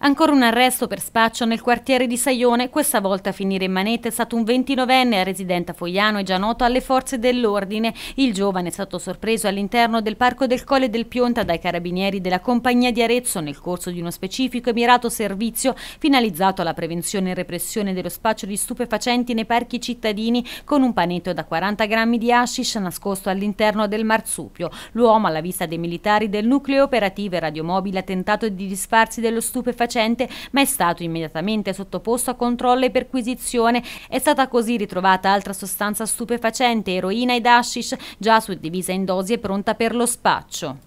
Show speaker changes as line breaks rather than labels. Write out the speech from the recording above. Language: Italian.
Ancora un arresto per spaccio nel quartiere di Saione, questa volta a finire in manette è stato un 29enne residente a Fogliano e già noto alle forze dell'ordine. Il giovane è stato sorpreso all'interno del parco del Colle del Pionta dai carabinieri della compagnia di Arezzo nel corso di uno specifico e mirato servizio finalizzato alla prevenzione e repressione dello spaccio di stupefacenti nei parchi cittadini con un panetto da 40 grammi di hashish nascosto all'interno del marsupio. L'uomo alla vista dei militari del nucleo operativo e radiomobile ha tentato di disfarsi dello stupefacente stupefacente, ma è stato immediatamente sottoposto a controllo e perquisizione. È stata così ritrovata altra sostanza stupefacente, eroina ed hashish, già suddivisa in dosi e pronta per lo spaccio.